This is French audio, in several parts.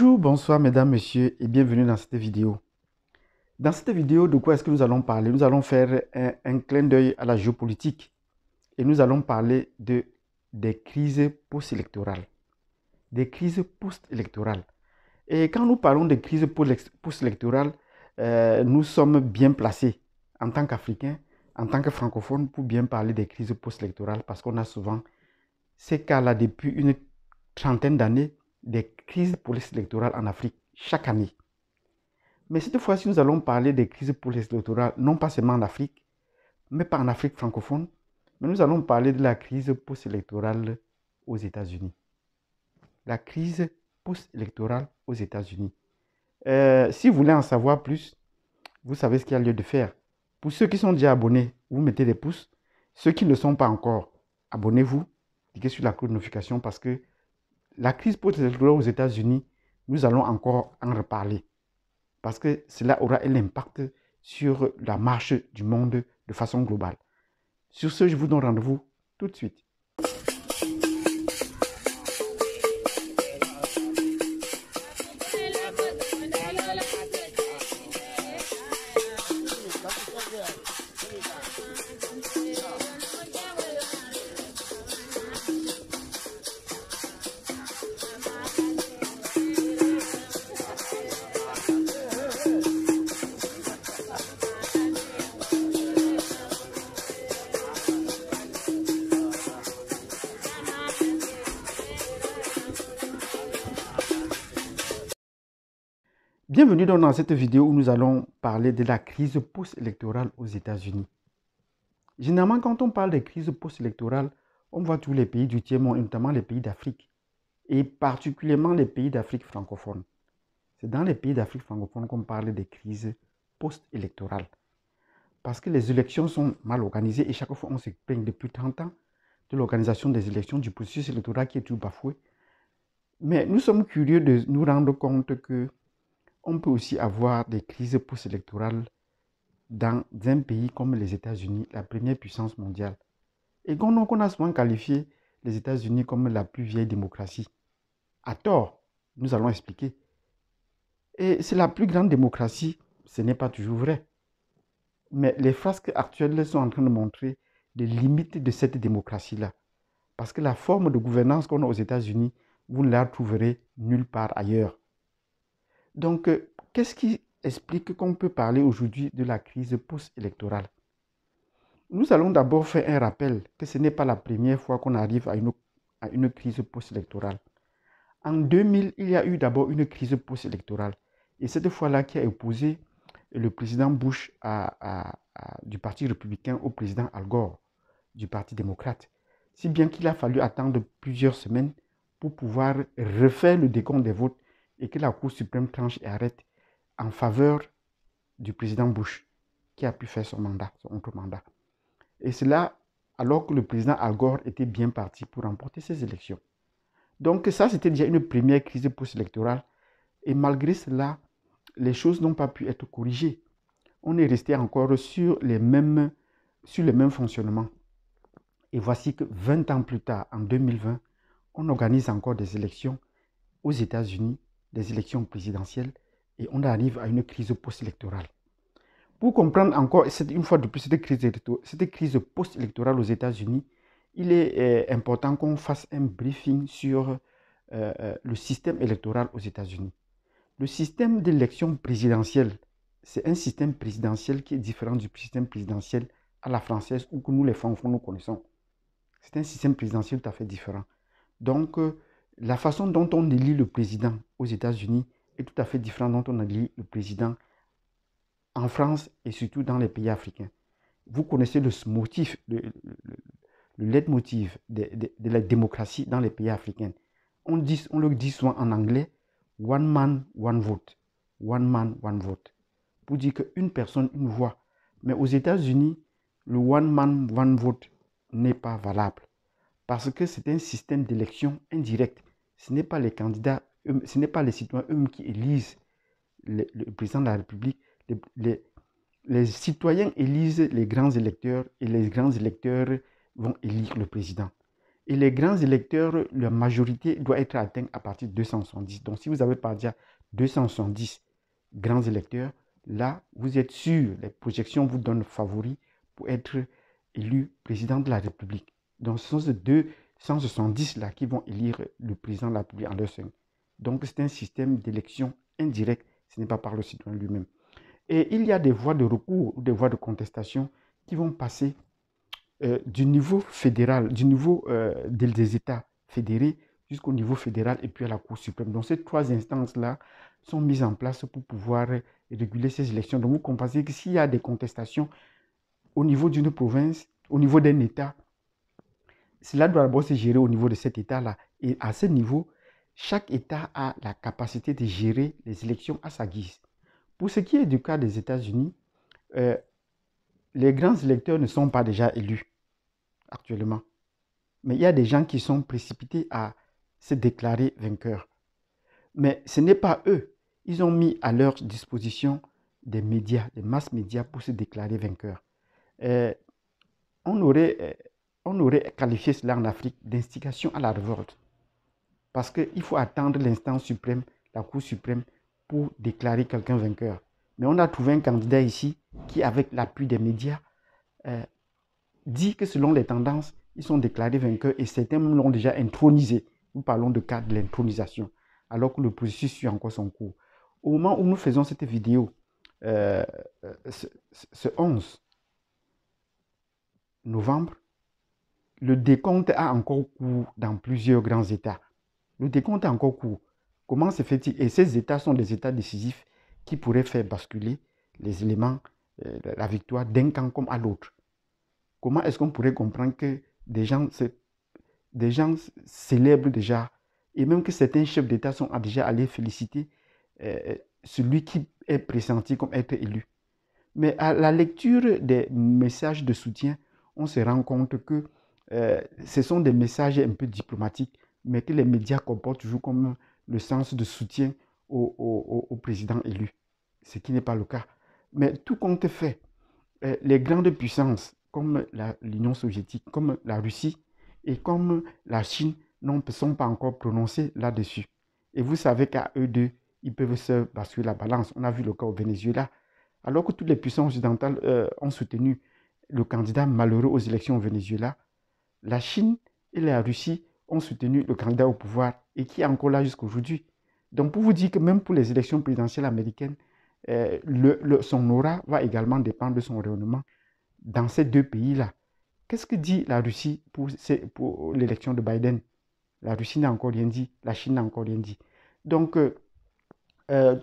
Bonjour, bonsoir mesdames, messieurs et bienvenue dans cette vidéo. Dans cette vidéo, de quoi est-ce que nous allons parler Nous allons faire un, clin d'œil à la géopolitique et nous allons parler de, des crises post-électorales. Des crises post-électorales. Et quand nous parlons des crises post-électorales, euh, nous sommes bien placés en tant qu'Africains, en tant que francophones, pour bien parler des crises post-électorales parce qu'on a souvent ces cas-là depuis une trentaine d'années des crises post électorales en Afrique chaque année. Mais cette fois-ci, nous allons parler des crises post électorales, non pas seulement en Afrique, mais pas en Afrique francophone, mais nous allons parler de la crise post-électorale aux États-Unis. La crise post-électorale aux États-Unis. Euh, si vous voulez en savoir plus, vous savez ce qu'il y a lieu de faire. Pour ceux qui sont déjà abonnés, vous mettez des pouces. Ceux qui ne sont pas encore, abonnez-vous, cliquez sur la cloche de notification parce que la crise post-électorale aux États-Unis, nous allons encore en reparler parce que cela aura un impact sur la marche du monde de façon globale. Sur ce, je vous donne rendez-vous tout de suite. Bienvenue dans cette vidéo où nous allons parler de la crise post-électorale aux États-Unis. Généralement, quand on parle de crise post-électorale, on voit tous les pays du tiers-monde, notamment les pays d'Afrique, et particulièrement les pays d'Afrique francophone. C'est dans les pays d'Afrique francophone qu'on parle des crises post-électorales. Parce que les élections sont mal organisées et chaque fois on se plaint depuis 30 ans de l'organisation des élections, du processus électoral qui est tout bafoué. Mais nous sommes curieux de nous rendre compte que on peut aussi avoir des crises post-électorales dans un pays comme les États-Unis, la première puissance mondiale. Et qu'on on a souvent qualifié les États-Unis comme la plus vieille démocratie. À tort, nous allons expliquer. Et c'est la plus grande démocratie, ce n'est pas toujours vrai. Mais les frasques actuelles sont en train de montrer les limites de cette démocratie-là. Parce que la forme de gouvernance qu'on a aux États-Unis, vous ne la trouverez nulle part ailleurs. Donc, euh, qu'est-ce qui explique qu'on peut parler aujourd'hui de la crise post-électorale Nous allons d'abord faire un rappel que ce n'est pas la première fois qu'on arrive à une, crise post-électorale. En 2000, il y a eu d'abord une crise post-électorale. Et cette fois-là qui a opposé le président Bush du Parti républicain au président Al Gore du Parti démocrate. Si bien qu'il a fallu attendre plusieurs semaines pour pouvoir refaire le décompte des votes et que la Cour suprême tranche et arrête en faveur du président Bush, qui a pu faire son mandat, son autre mandat. Et cela alors que le président Al Gore était bien parti pour remporter ces élections. Donc ça, c'était déjà une première crise post-électorale. Et malgré cela, les choses n'ont pas pu être corrigées. On est resté encore sur les mêmes, sur les mêmes fonctionnements. Et voici que 20 ans plus tard, en 2020, on organise encore des élections aux États-Unis des élections présidentielles et on arrive à une crise post-électorale. Pour comprendre encore, une fois de plus, cette crise, cette crise post-électorale aux États-Unis, il est euh, important qu'on fasse un briefing sur euh, euh, le système électoral aux États-Unis. Le système d'élection présidentielle, c'est un système présidentiel qui est différent du système présidentiel à la française ou que nous, les francs nous connaissons. C'est un système présidentiel tout à fait différent. Donc, la façon dont on élit le président aux États-Unis est tout à fait différente dont on élit le président en France et surtout dans les pays africains. Vous connaissez le motif, le, leitmotiv de, la démocratie dans les pays africains. On, dit, on le dit souvent en anglais, one man, one vote. One man, one vote. Pour dire qu'une personne, une voix. Mais aux États-Unis, le one man, one vote n'est pas valable. Parce que c'est un système d'élection indirect. Ce n'est pas les candidats, hum, ce n'est pas les citoyens eux-mêmes qui élisent le, président de la République. Les, citoyens élisent les grands électeurs et les grands électeurs vont élire le président. Et les grands électeurs, leur majorité doit être atteinte à partir de 270. Donc si vous avez par déjà 270 grands électeurs, là, vous êtes sûr, les projections vous donnent favori pour être élu président de la République. Donc ce sont ces deux, 170 là qui vont élire le président de la République en Donc c'est un système d'élection indirecte, ce n'est pas par le citoyen lui-même. Et il y a des voies de recours ou des voies de contestation qui vont passer euh, du niveau fédéral, du niveau euh, des États fédérés jusqu'au niveau fédéral et puis à la Cour suprême. Donc ces trois instances-là sont mises en place pour pouvoir réguler ces élections. Donc vous comprenez que s'il y a des contestations au niveau d'une province, au niveau d'un État, cela doit d'abord se gérer au niveau de cet État-là. Et à ce niveau, chaque État a la capacité de gérer les élections à sa guise. Pour ce qui est du cas des États-Unis, euh, les grands électeurs ne sont pas déjà élus actuellement. Mais il y a des gens qui sont précipités à se déclarer vainqueurs. Mais ce n'est pas eux. Ils ont mis à leur disposition des médias, des masses médias pour se déclarer vainqueurs. Euh, on aurait euh, on aurait qualifié cela en Afrique d'instigation à la révolte. Parce qu'il faut attendre l'instance suprême, la Cour suprême, pour déclarer quelqu'un vainqueur. Mais on a trouvé un candidat ici qui, avec l'appui des médias, euh, dit que selon les tendances, ils sont déclarés vainqueurs et certains l'ont déjà intronisé. Nous parlons de cas de l'intronisation, alors que le processus suit encore son cours. Au moment où nous faisons cette vidéo, euh, euh, ce 11 novembre, le décompte a encore cours dans plusieurs grands États. Le décompte a encore cours. Comment se fait-il Et ces États sont des États décisifs qui pourraient faire basculer les éléments, euh, la victoire d'un camp comme à l'autre. Comment est-ce qu'on pourrait comprendre que des gens, des gens célèbrent déjà, et même que certains chefs d'État sont déjà allés féliciter euh, euh, celui qui est pressenti comme être élu. Mais à la lecture des messages de soutien, on se rend compte que euh, ce sont des messages un peu diplomatiques, mais que les médias comportent toujours comme le sens de soutien au, président élu, ce qui n'est pas le cas. Mais tout compte fait, euh, les grandes puissances comme l'Union soviétique, comme la Russie et comme la Chine ne sont pas encore prononcées là-dessus. Et vous savez qu'à eux deux, ils peuvent se basculer la balance. On a vu le cas au Venezuela. Alors que toutes les puissances occidentales euh, ont soutenu le candidat malheureux aux élections au Venezuela, la Chine et la Russie ont soutenu le candidat au pouvoir et qui est encore là jusqu'à aujourd'hui. Donc pour vous dire que même pour les élections présidentielles américaines, euh, son aura va également dépendre de son rayonnement dans ces deux pays-là. Qu'est-ce que dit la Russie pour, pour l'élection de Biden La Russie n'a encore rien dit, la Chine n'a encore rien dit. Donc, euh, euh,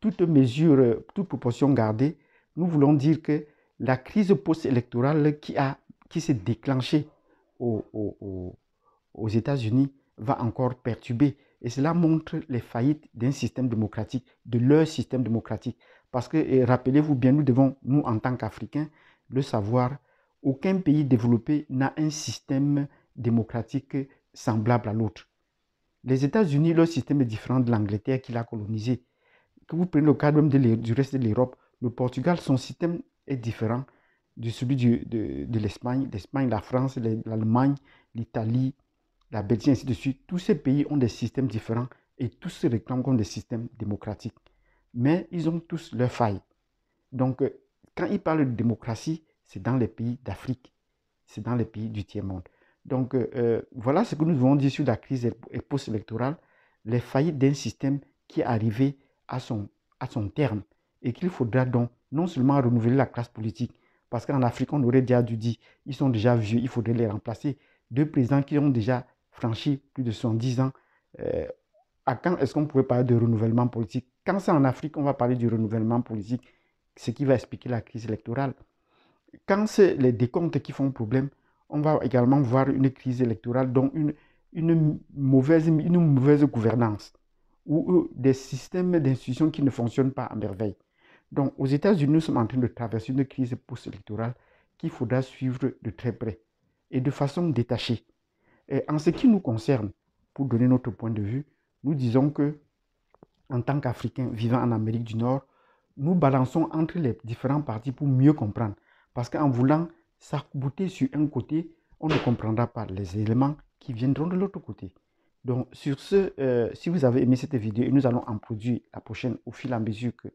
toute, mesure, toute proportion gardée, nous voulons dire que la crise post-électorale qui, a, qui s'est déclenchée aux, États-Unis va encore perturber. Et cela montre les faillites d'un système démocratique, de leur système démocratique. Parce que, rappelez-vous bien, nous devons, nous en tant qu'Africains, le savoir, aucun pays développé n'a un système démocratique semblable à l'autre. Les États-Unis, leur système est différent de l'Angleterre qui l'a colonisé. Que vous prenez le cadre même du reste de l'Europe, le Portugal, son système est différent de celui de, de, de l'Espagne, l'Espagne, la France, l'Allemagne, l'Italie, la Belgique, ainsi de suite. Tous ces pays ont des systèmes différents et tous se réclament comme des systèmes démocratiques. Mais ils ont tous leurs failles. Donc, euh, quand ils parlent de démocratie, c'est dans les pays d'Afrique, c'est dans les pays du tiers-monde. Donc, euh, euh, voilà ce que nous devons dire sur la crise post-électorale, les failles d'un système qui est arrivé à son, à son terme et qu'il faudra donc non seulement renouveler la classe politique, parce qu'en Afrique, on aurait déjà dû dire, ils sont déjà vieux, il faudrait les remplacer. Deux présidents qui ont déjà franchi plus de 110 ans, euh, à quand est-ce qu'on pourrait parler de renouvellement politique Quand c'est en Afrique, on va parler du renouvellement politique, ce qui va expliquer la crise électorale. Quand c'est les décomptes qui font problème, on va également voir une crise électorale, dont une, une, mauvaise, une mauvaise gouvernance, ou des systèmes d'institutions qui ne fonctionnent pas à merveille. Donc, aux États-Unis, nous sommes en train de traverser une crise post-électorale qu'il faudra suivre de très près et de façon détachée. Et en ce qui nous concerne, pour donner notre point de vue, nous disons que, en tant qu'Africains vivant en Amérique du Nord, nous balançons entre les différents partis pour mieux comprendre. Parce qu'en voulant s'accouter sur un côté, on ne comprendra pas les éléments qui viendront de l'autre côté. Donc, sur ce, euh, si vous avez aimé cette vidéo, et nous allons en produire la prochaine au fil à mesure que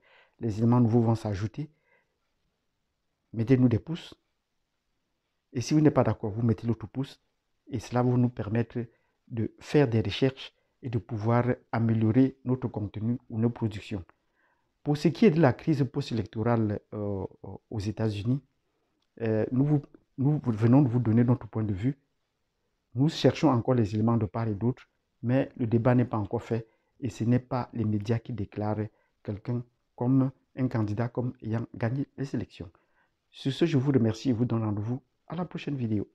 les éléments nouveaux vont s'ajouter. Mettez-nous des pouces. Et si vous n'êtes pas d'accord, vous mettez l'autre pouce. Et cela va nous permettre de faire des recherches et de pouvoir améliorer notre contenu ou nos productions. Pour ce qui est de la crise post-électorale euh, aux États-Unis, euh, nous, nous venons de vous donner notre point de vue. Nous cherchons encore les éléments de part et d'autre, mais le débat n'est pas encore fait et ce n'est pas les médias qui déclarent quelqu'un comme un candidat comme ayant gagné les élections. Sur ce, je vous remercie et vous donne rendez-vous à la prochaine vidéo.